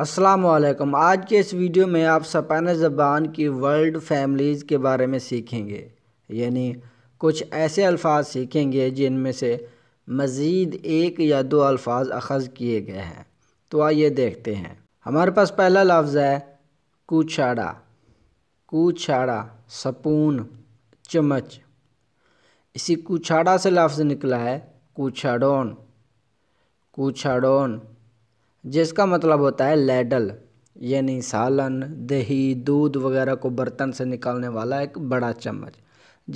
असलम आज के इस वीडियो में आप सपाना ज़बान की वर्ल्ड फैमिलीज़ के बारे में सीखेंगे यानी कुछ ऐसे अल्फाज सीखेंगे जिनमें से मज़ीद एक या दो अल्फाज अखज़ किए गए हैं तो आइए देखते हैं हमारे पास पहला लफ्ज़ है कुछाड़ा कुछाड़ा सपून चमच इसी कुछाड़ा से लफ्ज़ निकला है कुछाडोन कुछाडोन जिसका मतलब होता है लेडल यानी सालन दही दूध वगैरह को बर्तन से निकालने वाला एक बड़ा चम्मच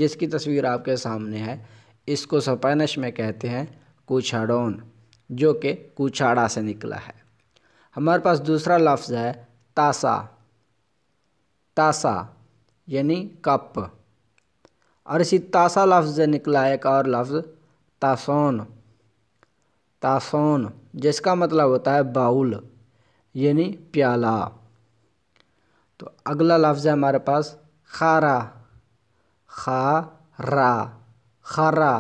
जिसकी तस्वीर आपके सामने है इसको स्पेनिश में कहते हैं कुछाड़ोन जो कि कुछाड़ा से निकला है हमारे पास दूसरा लफ्ज़ है तासा तासा यानी कप और इसी तासा लफ्ज़ से निकला है एक और लफ्ज़ तासोन तासौन जिसका मतलब होता है बाउल यानी प्याला तो अगला लफ्ज़ है हमारे पास खारा खा रा खारा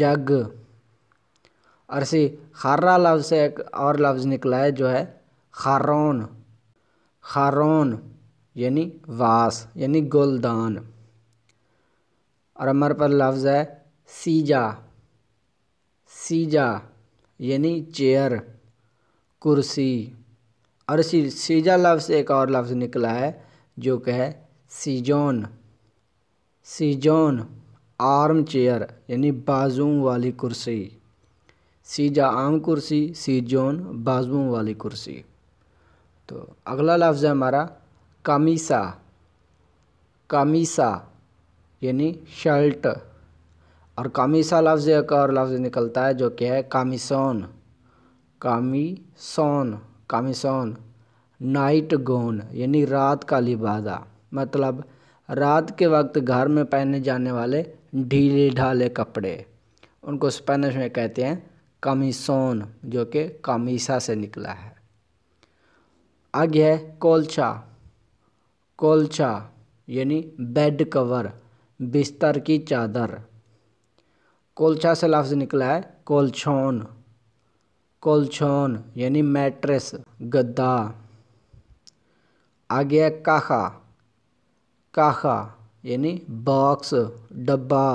जग और इसी खारा लफ्ज़ से एक और लफ्ज़ निकला है जो है खारोन खारोन यानी वास यानी गुलदान और हमारे पास लफ्ज़ है सीजा सीजा यानी चेयर कुर्सी और इसी सीजा लफ्ज़ एक और लफ्ज़ निकला है जो कि है सीजोन सीजोन आर्म चेयर यानी बाजुओं वाली कुर्सी सीजा आम कुर्सी सीजोन बाजुओं वाली कुर्सी तो अगला लफ्ज़ है हमारा कामीसा कामीसा यानी शर्ट और कामिसा लफ्ज़ एक और लफ्ज़ निकलता है जो कि है कामिसोन कामिसोन कामिसोन नाइट गोन यानी रात का लिबादा मतलब रात के वक्त घर में पहने जाने वाले ढीले ढाले कपड़े उनको स्पेनिश में कहते हैं कामिसोन जो कि कामीसा से निकला है आगे है कोलचा कोलचा यानी बेड कवर बिस्तर की चादर कोलछा से लफ्ज़ निकला है कोलछौन कोलछौन यानी मैट्रेस गद्दा आ गया काखा काखा यानी बॉक्स डब्बा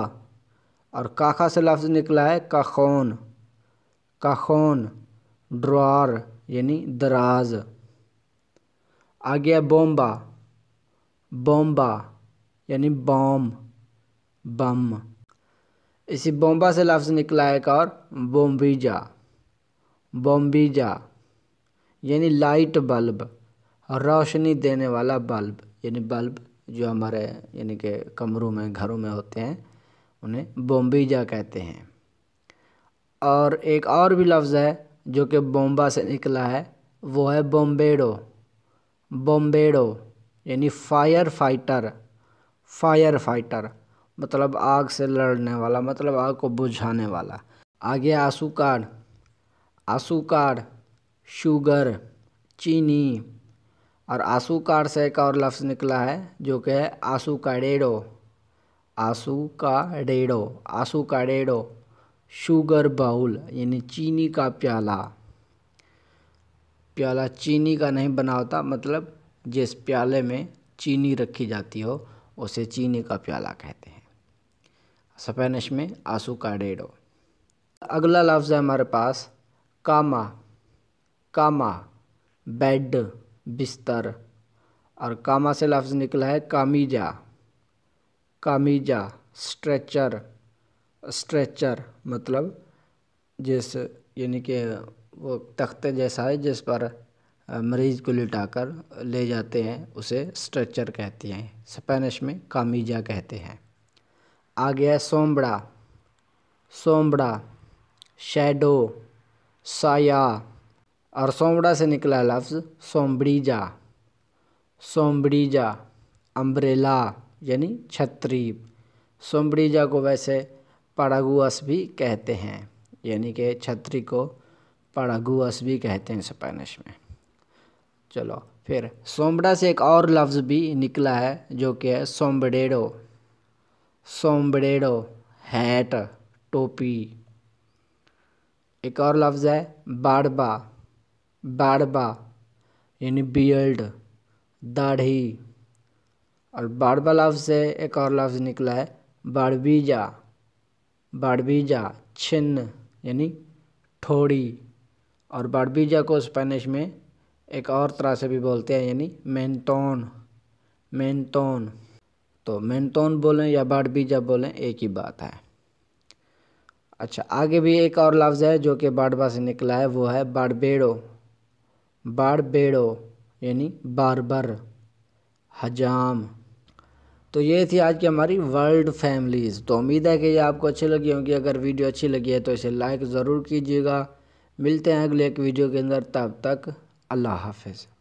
और काखा से लफ्ज़ निकला है काखौन काखौन ड्रॉर यानी दराज आ गया बोम्बा बोम्बा यानी बॉम बम इसी बॉम्बा से लफ्ज़ निकला है एक और बोम्बीजा बोम्बीजा यानी लाइट बल्ब रोशनी देने वाला बल्ब यानी बल्ब जो हमारे यानी कि कमरों में घरों में होते हैं उन्हें बोम्बीजा कहते हैं और एक और भी लफ्ज़ है जो कि बॉम्बा से निकला है वो है बॉम्बेडो बॉम्बेडो यानी फायर फाइटर फायर फाइटर मतलब आग से लड़ने वाला मतलब आग को बुझाने वाला आगे आसूकार आसूकार शुगर चीनी और आसूकार से एक और लफ्ज़ निकला है जो कि है आसूकाडेडो आसूकाडेडो आसूकाडेडो शुगर बाउल यानी चीनी का प्याला प्याला चीनी का नहीं बना होता मतलब जिस प्याले में चीनी रखी जाती हो उसे चीनी का प्याला कहते हैं स्पेनिश में आसुकाडेडो अगला लफ्ज़ है हमारे पास कामा कामा बेड बिस्तर और कामा से लफ्ज़ निकला है कामीजा कामीजा स्ट्रेचर स्ट्रेचर मतलब जिस यानी कि वो तख्ते जैसा है जिस पर मरीज़ को लिटाकर ले जाते हैं उसे स्ट्रेचर कहते हैं स्पेनिश में कामीजा कहते हैं आ गया है सोमबड़ा सोमबड़ा शेडो साया और सोमड़ा से निकला लफ्ज़ सोमबड़ीजा सोमबड़ीजा अम्ब्रेला यानी छतरी सोमबड़ीजा को वैसे पड़ागुअस भी कहते हैं यानी कि छतरी को पड़ागुअस भी कहते हैं स्पेनिश में चलो फिर सोमड़ा से एक और लफ्ज़ भी निकला है जो कि है सोम्बडेडो सोमबड़ेड़ो हैट टोपी एक और लफ्ज़ है बाड़बा बाड़बा यानी बियल्ड दाढ़ी और बाड़बा लफ्ज़ से एक और लफ्ज़ निकला है बाड़बीजा बाड़बीजा छिन्न यानी ठोड़ी और बाड़बीजा को स्पेनिश में एक और तरह से भी बोलते हैं यानी मेंतोन मेंतोन तो मेंटोन बोलें या बाडबीजा बोलें एक ही बात है अच्छा आगे भी एक और लफ्ज़ है जो कि बाडबा से निकला है वो है बाड़बेड़ो बाड़बेड़ो यानी बारबर हजाम तो ये थी आज की हमारी वर्ल्ड फैमिलीज़ तो उम्मीद है कि ये आपको अच्छी लगी होगी अगर वीडियो अच्छी लगी है तो इसे लाइक ज़रूर कीजिएगा मिलते हैं अगले एक वीडियो के अंदर तब तक अल्लाह हाफिज़